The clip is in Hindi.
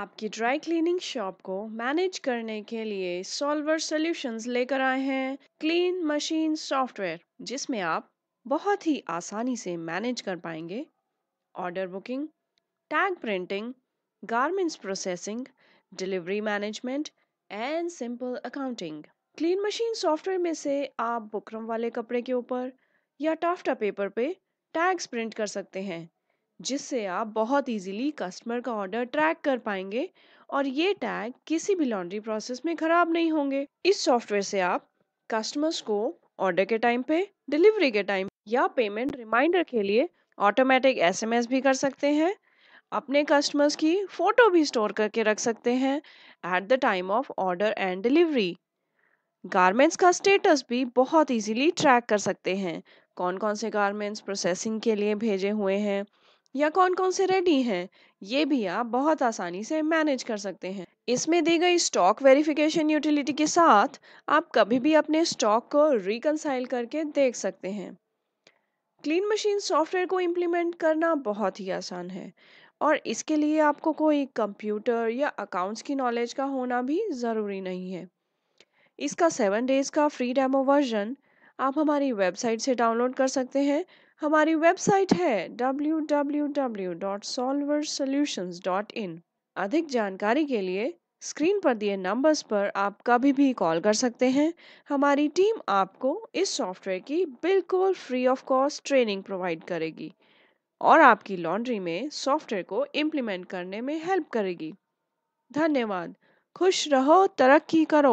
आपकी ड्राई क्लीनिंग शॉप को मैनेज करने के लिए सॉल्वर सॉल्यूशंस लेकर आए हैं क्लीन मशीन सॉफ्टवेयर जिसमें आप बहुत ही आसानी से मैनेज कर पाएंगे order booking tag printing garments processing delivery management and simple accounting clean machine software में से आप बुकरम वाले कपड़े के ऊपर या टाफ्टा पेपर पे टैग्स प्रिंट कर सकते हैं जिससे आप बहुत इजीली कस्टमर का ऑर्डर ट्रैक कर पाएंगे और ये टैग किसी भी लॉन्ड्री प्रोसेस में ख़राब नहीं होंगे इस सॉफ्टवेयर से आप कस्टमर्स को ऑर्डर के टाइम पे डिलीवरी के टाइम या पेमेंट रिमाइंडर के लिए ऑटोमेटिक एसएमएस भी कर सकते हैं अपने कस्टमर्स की फ़ोटो भी स्टोर करके रख सकते हैं at the time of order and delivery garments का स्टेटस भी बहुत इजीली ट्रैक कर सकते हैं कौन कौन से गारमेंट्स प्रोसेसिंग के लिए भेजे हुए हैं या कौन कौन से रेडी हैं ये भी आप बहुत आसानी से मैनेज कर सकते हैं इसमें दी गई स्टॉक वेरिफिकेशन यूटिलिटी के साथ आप कभी भी अपने स्टॉक को रिकनसाइल करके देख सकते हैं क्लीन मशीन सॉफ्टवेयर को इम्प्लीमेंट करना बहुत ही आसान है और इसके लिए आपको कोई कंप्यूटर या अकाउंट्स की नॉलेज का होना भी ज़रूरी नहीं है इसका सेवन डेज़ का फ्री डेमो वर्जन आप हमारी वेबसाइट से डाउनलोड कर सकते हैं हमारी वेबसाइट है www.solversolutions.in अधिक जानकारी के लिए स्क्रीन पर दिए नंबर्स पर आप कभी भी कॉल कर सकते हैं हमारी टीम आपको इस सॉफ्टवेयर की बिल्कुल free of cost training provide करेगी और आपकी लॉन्ड्री में सॉफ्टवेयर को इम्प्लीमेंट करने में हेल्प करेगी धन्यवाद खुश रहो तरक्की करो